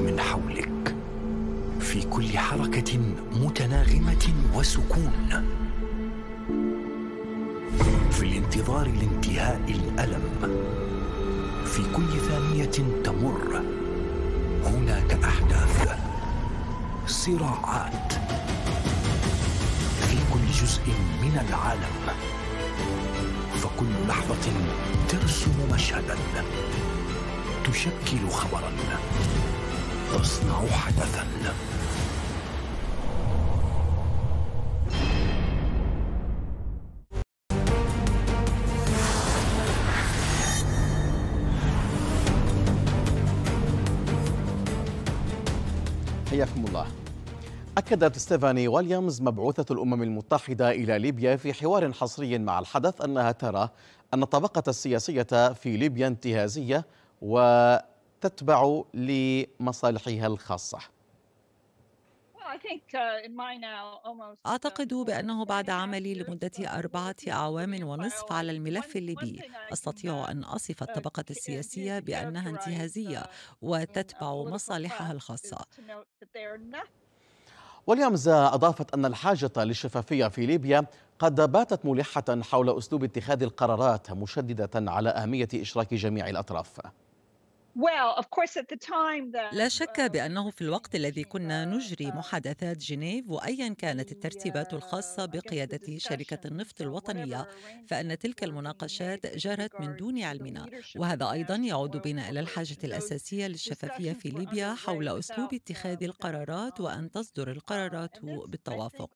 من حولك في كل حركه متناغمه وسكون في الانتظار لانتهاء الالم في كل ثانيه تمر هناك احداث صراعات في كل جزء من العالم فكل لحظه ترسم مشهدا تشكل خبرا تصنع حدثا حياكم الله أكدت ستيفاني ويليامز مبعوثة الأمم المتحدة إلى ليبيا في حوار حصري مع الحدث أنها ترى أن الطبقة السياسية في ليبيا انتهازية و تتبع لمصالحها الخاصة uh, uh, أعتقد بأنه بعد عملي لمدة أربعة أعوام ونصف على الملف الليبي أستطيع أن أصف الطبقة السياسية بأنها انتهازية uh, وتتبع مصالحها الخاصة وليامزا أضافت أن الحاجة للشفافية في ليبيا قد باتت ملحة حول أسلوب اتخاذ القرارات مشددة على أهمية إشراك جميع الأطراف لا شك بأنه في الوقت الذي كنا نجري uh, محادثات جنيف وأيا كانت الترتيبات uh, الخاصة بقيادة شركة النفط الوطنية فإن تلك المناقشات جرت من دون علمنا وهذا أيضا يعود بنا إلى الحاجة الأساسية للشفافية في ليبيا حول أسلوب uh, اتخاذ القرارات وأن تصدر القرارات بالتوافق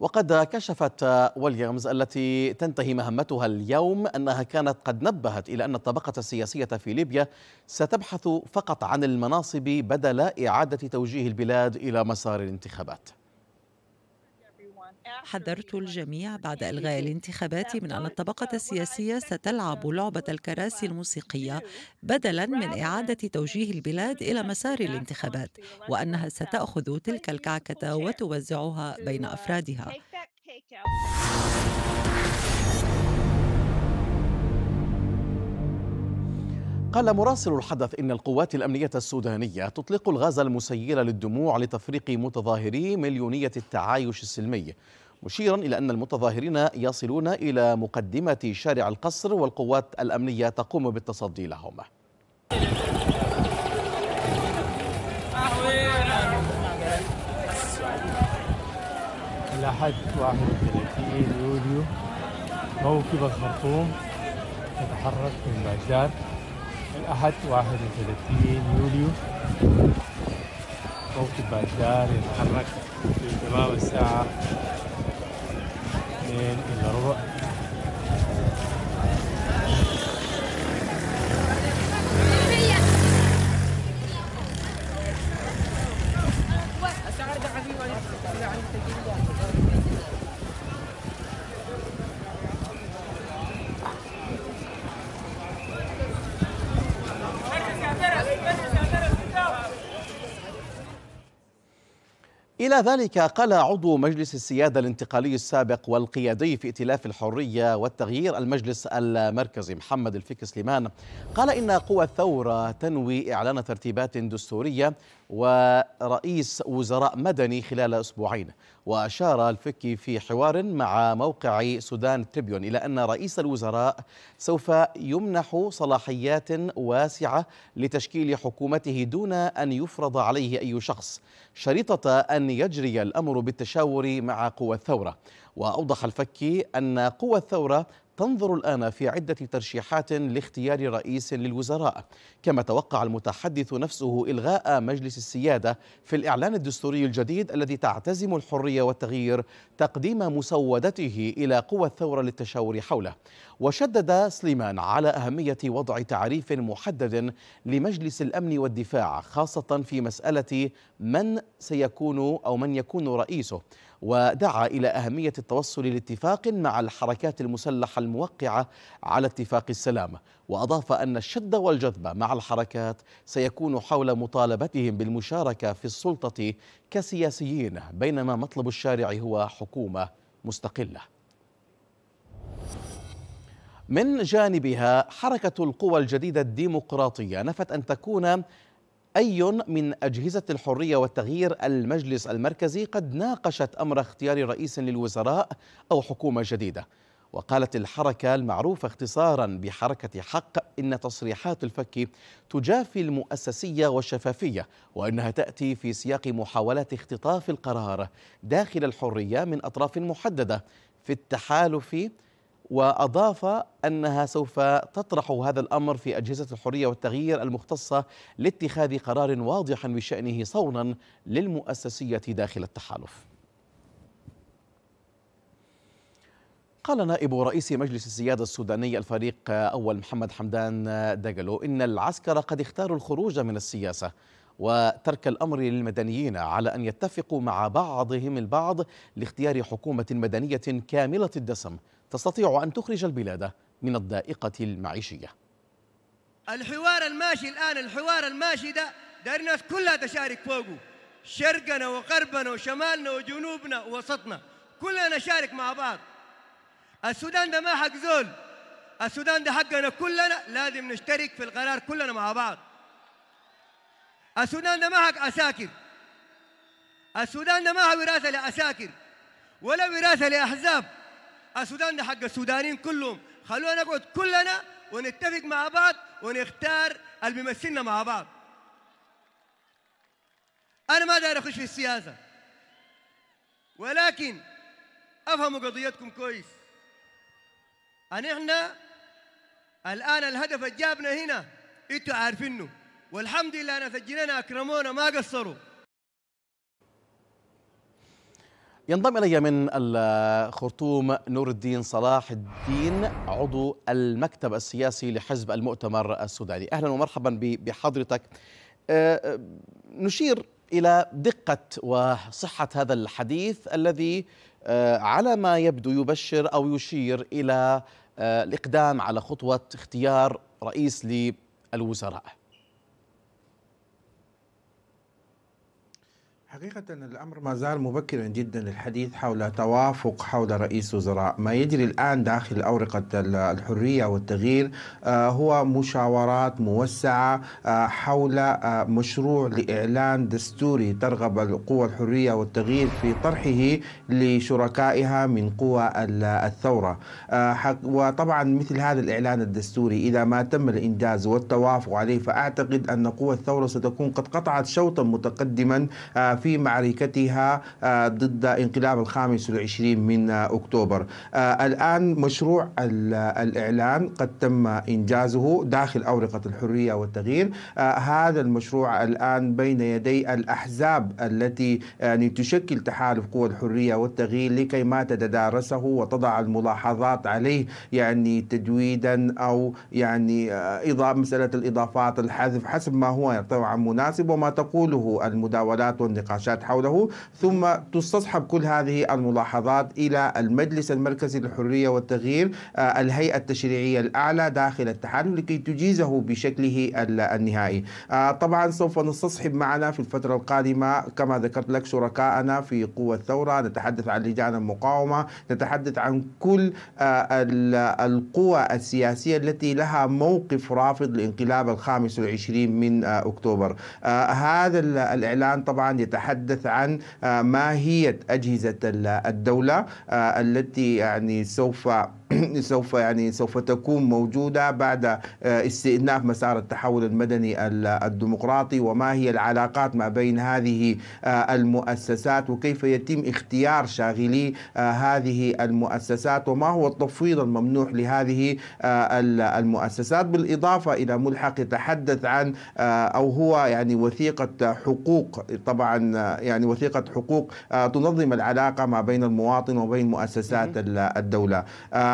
وقد كشفت ويليامز التي تنتهي مهمتها اليوم أنها كانت قد نبهت إلى أن الطبقة السياسية في ليبيا ستبحث فقط عن المناصب بدل إعادة توجيه البلاد إلى مسار الانتخابات حذرت الجميع بعد إلغاء الانتخابات من أن الطبقة السياسية ستلعب لعبة الكراسي الموسيقية بدلا من إعادة توجيه البلاد إلى مسار الانتخابات وأنها ستأخذ تلك الكعكة وتوزعها بين أفرادها قال مراسل الحدث إن القوات الأمنية السودانية تطلق الغاز المسيل للدموع لتفريق متظاهري مليونية التعايش السلمي مشيرا إلى أن المتظاهرين يصلون إلى مقدمة شارع القصر والقوات الأمنية تقوم بالتصدي لهم الأحد 31 يوليو موكب الخرطوم تتحرك من بغداد الأحد 31 يوليو موكب بشار يتحرك في تمام الساعة 2 إلا ربع إلى ذلك قال عضو مجلس السيادة الانتقالي السابق والقيادي في ائتلاف الحرية والتغيير المجلس المركزي محمد الفك سليمان قال إن قوى الثورة تنوي إعلان ترتيبات دستورية ورئيس وزراء مدني خلال أسبوعين وأشار الفكي في حوار مع موقع سودان تريبيون إلى أن رئيس الوزراء سوف يمنح صلاحيات واسعة لتشكيل حكومته دون أن يفرض عليه أي شخص شريطة أن يجري الأمر بالتشاور مع قوى الثورة وأوضح الفكي أن قوى الثورة تنظر الآن في عدة ترشيحات لاختيار رئيس للوزراء كما توقع المتحدث نفسه إلغاء مجلس السيادة في الإعلان الدستوري الجديد الذي تعتزم الحرية والتغيير تقديم مسودته إلى قوى الثورة للتشاور حوله وشدد سليمان على أهمية وضع تعريف محدد لمجلس الأمن والدفاع خاصة في مسألة من سيكون أو من يكون رئيسه ودعا إلى أهمية التوصل لاتفاق مع الحركات المسلحة الموقعة على اتفاق السلام وأضاف أن الشد والجذب مع الحركات سيكون حول مطالبتهم بالمشاركة في السلطة كسياسيين بينما مطلب الشارع هو حكومة مستقلة من جانبها حركة القوى الجديدة الديمقراطية نفت أن تكون أي من أجهزة الحرية والتغيير المجلس المركزي قد ناقشت أمر اختيار رئيس للوزراء أو حكومة جديدة وقالت الحركة المعروفة اختصارا بحركة حق إن تصريحات الفك تجافي المؤسسية والشفافية وأنها تأتي في سياق محاولات اختطاف القرار داخل الحرية من أطراف محددة في التحالف وأضاف أنها سوف تطرح هذا الأمر في أجهزة الحرية والتغيير المختصة لاتخاذ قرار واضح بشأنه صونا للمؤسسية داخل التحالف قال نائب رئيس مجلس السيادة السوداني الفريق أول محمد حمدان دجلو إن العسكر قد اختاروا الخروج من السياسة وترك الامر للمدنيين على ان يتفقوا مع بعضهم البعض لاختيار حكومه مدنيه كامله الدسم تستطيع أن تخرج البلاد من الضائقة المعيشية الحوار الماشي الآن الحوار الماشي ده دار الناس كلها تشارك فوقه شرقنا وغربنا وشمالنا وجنوبنا ووسطنا كلنا نشارك مع بعض السودان ده ما حق زول السودان ده حقنا كلنا لازم نشترك في القرار كلنا مع بعض السودان ده ما حق عساكر السودان ده ما هو وراثة لعساكر ولا وراثة لأحزاب السودان آه، ده حق السودانيين كلهم خلونا نقعد كلنا ونتفق مع بعض ونختار اللي بيمثلنا مع بعض أنا ما داير أخش في السياسة ولكن أفهموا قضيتكم كويس أن إحنا الآن الهدف اللي جابنا هنا أنتوا عارفينه والحمد لله أنا سجلنا أكرمونا ما قصروا ينضم الي من الخرطوم نور الدين صلاح الدين عضو المكتب السياسي لحزب المؤتمر السوداني اهلا ومرحبا بحضرتك آه، آه، نشير الى دقه وصحه هذا الحديث الذي آه، على ما يبدو يبشر او يشير الى الاقدام على خطوه اختيار رئيس للوزراء حقيقة الأمر ما زال مبكرا جدا للحديث حول توافق حول رئيس وزراء ما يجري الآن داخل أورقة الحرية والتغيير آه، هو مشاورات موسعة آه، حول آه، مشروع لإعلان دستوري ترغب القوى الحرية والتغيير في طرحه لشركائها من قوى الثورة وطبعا مثل هذا الإعلان الدستوري إذا ما تم الإنجاز والتوافق عليه فأعتقد أن قوى الثورة ستكون قد قطعت شوطا متقدما في في معركتها آه، ضد انقلاب الخامس والعشرين من آه، أكتوبر آه، الآن مشروع الإعلان قد تم إنجازه داخل أورقة الحرية والتغيير هذا المشروع الآن بين يدي الأحزاب التي يعني تشكل تحالف قوى الحرية والتغيير لكي ما تتدارسه وتضع الملاحظات عليه يعني تجويدا أو يعني مسألة الإضافات الحذف حسب ما هو طبعا مناسب وما تقوله المداولات والنقاشات النقاشات حوله ثم تستصحب كل هذه الملاحظات إلى المجلس المركزي للحرية والتغيير آه، الهيئة التشريعية الأعلى داخل التحالف لكي تجيزه بشكله النهائي آه، طبعا سوف نستصحب معنا في الفترة القادمة كما ذكرت لك شركائنا في قوة الثورة نتحدث عن لجان المقاومة نتحدث عن كل آه، القوى السياسية التي لها موقف رافض الانقلاب الخامس والعشرين من أكتوبر هذا الإعلان طبعا يتحدث يتحدث عن آه، ماهية أجهزة الدولة آه، التي يعني سوف سوف يعني سوف تكون موجوده بعد آه، استئناف مسار التحول المدني الديمقراطي وما هي العلاقات ما بين هذه آه، المؤسسات وكيف يتم اختيار شاغلي آه، هذه المؤسسات وما هو التفويض الممنوح لهذه المؤسسات بالاضافه الى ملحق يتحدث عن او هو يعني وثيقه حقوق طبعا يعني وثيقه حقوق تنظم العلاقه ما بين المواطن وبين مؤسسات الدوله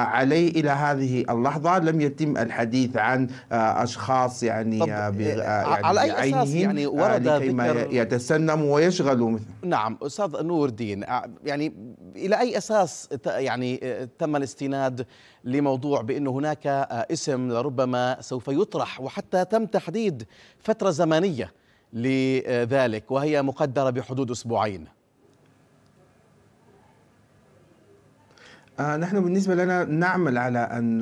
عليه إلى هذه اللحظة لم يتم الحديث عن آه، أشخاص يعني, آه، آه، يعني على أي أساس يعني ورد ما يتسنم ويشغل نعم أستاذ نور الدين يعني إلى أي أساس يعني تم الاستناد لموضوع بانه هناك اسم لربما سوف يطرح وحتى تم تحديد فترة زمنية لذلك وهي مقدرة بحدود أسبوعين آه، نحن بالنسبة لنا نعمل على أن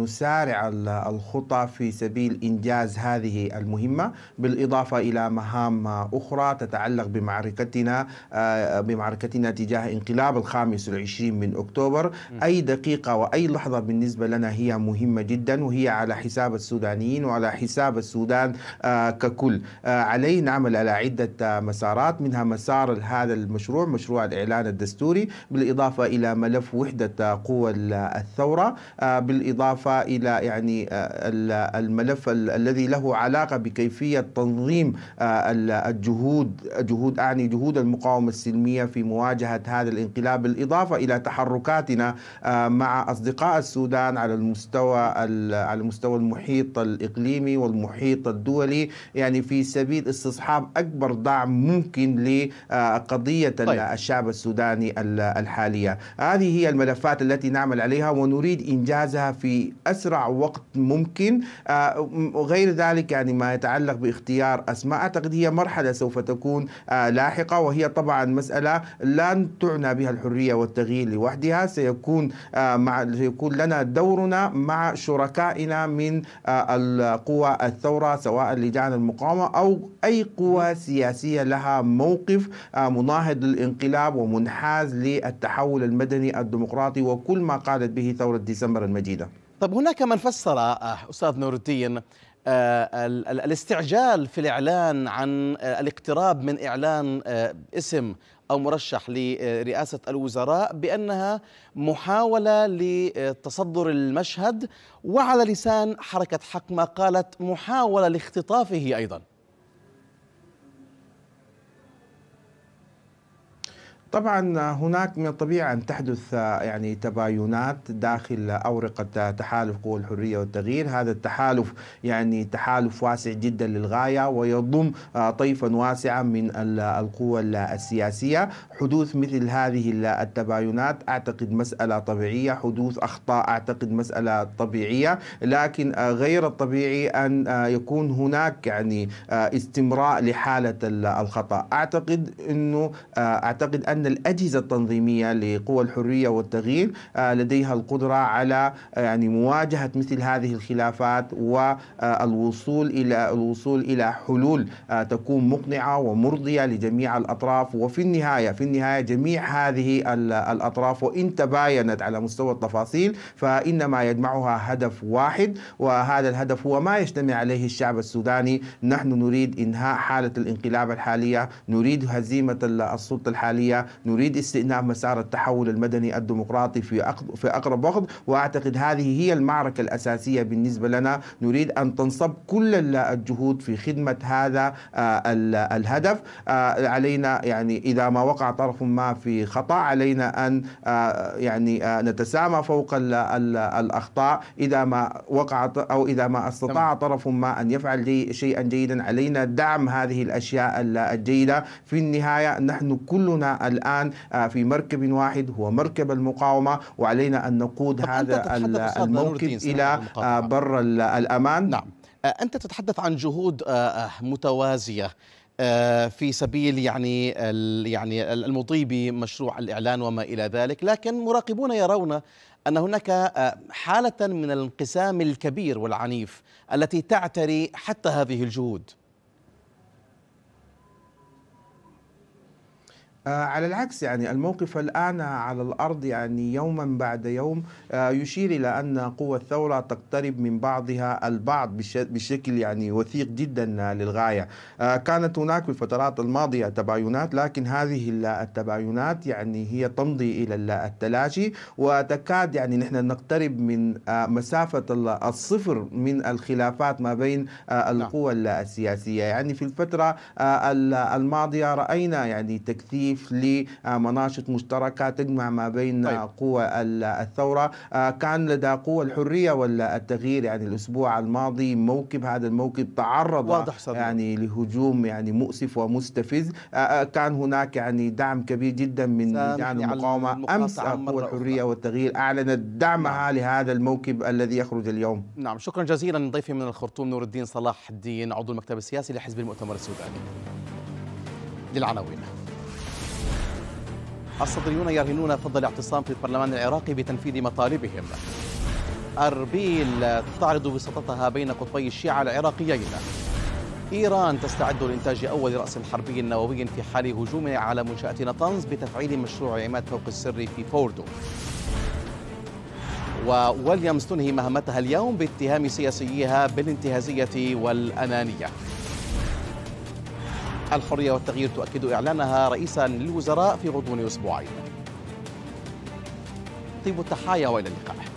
نسارع الخطى في سبيل إنجاز هذه المهمة بالإضافة إلى مهام أخرى تتعلق بمعركتنا آه، بمعركتنا تجاه انقلاب الخامس والعشرين من أكتوبر أي دقيقة وأي لحظة بالنسبة لنا هي مهمة جدا وهي على حساب السودانيين وعلى حساب السودان آه، ككل عليه نعمل على عدة مسارات منها مسار هذا المشروع مشروع الإعلان الدستوري بالإضافة إلى ملف وحدة قوى الثورة آه، بالإضافة إلى يعني آه، الملف الذي له علاقة بكيفية تنظيم آه، الجهود جهود أعني جهود المقاومة السلمية في مواجهة هذا الانقلاب بالإضافة إلى تحركاتنا مع أصدقاء السودان على المستوى على مستوى المحيط الإقليمي والمحيط الدولي يعني في سبيل استصحاب أكبر دعم ممكن لقضية طيب. الشعب السوداني الحالية هذه هي الملفات الوقفات التي نعمل عليها ونريد إنجازها في أسرع وقت ممكن وغير آه، ذلك يعني ما يتعلق باختيار أسماء أعتقد هي مرحلة سوف تكون آه، لاحقة وهي طبعا مسألة لن تعنى بها الحرية والتغيير لوحدها سيكون آه، مع سيكون لنا دورنا مع شركائنا من القوى الثورة سواء لجان المقاومة أو أي قوى سياسية لها موقف مناهض للانقلاب ومنحاز للتحول المدني الديمقراطي الديمقراطي وكل ما قادت به ثورة ديسمبر المجيدة طب هناك من فسر آه، أستاذ نور الدين آه، الاستعجال في الإعلان عن آه، الاقتراب من إعلان اسم أو مرشح لرئاسة الوزراء بأنها محاولة لتصدر المشهد وعلى لسان حركة حق ما قالت محاولة لاختطافه أيضاً طبعا هناك من الطبيعة أن تحدث يعني تباينات داخل أورقة تحالف قوى الحرية والتغيير هذا التحالف يعني تحالف واسع جدا للغاية ويضم آه، طيفا واسعا من القوى السياسية حدوث مثل هذه التباينات أعتقد مسألة طبيعية حدوث أخطاء أعتقد مسألة طبيعية لكن آه، غير الطبيعي أن آه، يكون هناك يعني استمراء لحالة الخطأ أعتقد أنه أعتقد أن الأجهزة التنظيمية لقوى الحرية والتغيير آه، لديها القدرة على آه، يعني مواجهة مثل هذه الخلافات والوصول إلى الوصول إلى حلول آه، تكون مقنعة ومرضية لجميع الأطراف وفي النهاية في النهاية جميع هذه الأطراف وإن تباينت على مستوى التفاصيل فإنما يجمعها هدف واحد وهذا الهدف هو ما يجتمع عليه الشعب السوداني نحن نريد إنهاء حالة الانقلاب الحالية نريد هزيمة السلطة الحالية نريد استئناف مسار التحول المدني الديمقراطي في في اقرب وقت واعتقد هذه هي المعركه الاساسيه بالنسبه لنا نريد ان تنصب كل الجهود في خدمه هذا آه، الهدف آه، علينا يعني اذا ما وقع طرف ما في خطا علينا ان آه، يعني نتسامى فوق الاخطاء اذا ما وقع او اذا ما استطاع طرف ما ان يفعل شيئا جيدا علينا دعم هذه الاشياء الجيده في النهايه نحن كلنا الآن آه، في مركب واحد هو مركب المقاومة وعلينا أن نقود هذا الموكب إلى آه، بر الأمان نعم آه، أنت تتحدث عن جهود متوازية في سبيل يعني يعني المضي بمشروع الاعلان وما الى ذلك، لكن مراقبون يرون ان هناك حاله من الانقسام الكبير والعنيف التي تعتري حتى هذه الجهود. آه، على العكس يعني الموقف الآن على الأرض يعني يوما بعد يوم آه، يشير إلى أن قوى الثورة تقترب من بعضها البعض بشكل يعني وثيق جدا للغاية آه، كانت هناك في الفترات الماضية تباينات لكن هذه التباينات يعني هي تمضي إلى التلاشي وتكاد يعني نحن نقترب من مسافة الصفر من الخلافات ما بين نعم. القوى السياسية يعني في الفترة الماضية رأينا يعني تكثيف التوظيف لمناشط مشتركة تجمع ما بين طيب. قوى الثورة آه، كان لدى قوى الحرية والتغيير يعني الأسبوع الماضي موكب هذا الموكب تعرض واضح يعني لهجوم يعني مؤسف ومستفز آه، آه، كان هناك يعني دعم كبير جدا من يعني المقاومة أمس قوى الحرية والتغيير أعلنت دعمها نعم. لهذا الموكب الذي يخرج اليوم نعم شكرا جزيلا ضيفي من الخرطوم نور الدين صلاح الدين عضو المكتب السياسي لحزب المؤتمر السوداني للعناوين الصدريون يرهنون فضل الاعتصام في البرلمان العراقي بتنفيذ مطالبهم أربيل تعرض وسطتها بين قطبي الشيعة العراقيين إيران تستعد لإنتاج أول رأس حربي نووي في حال هجوم على منشأة نطنز بتفعيل مشروع عماد فوق السر في فوردو وويليامز تنهي مهمتها اليوم باتهام سياسيها بالانتهازية والأنانية الحرية والتغيير تؤكد إعلانها رئيسا للوزراء في غضون أسبوعين طيب التحايا وإلى اللقاء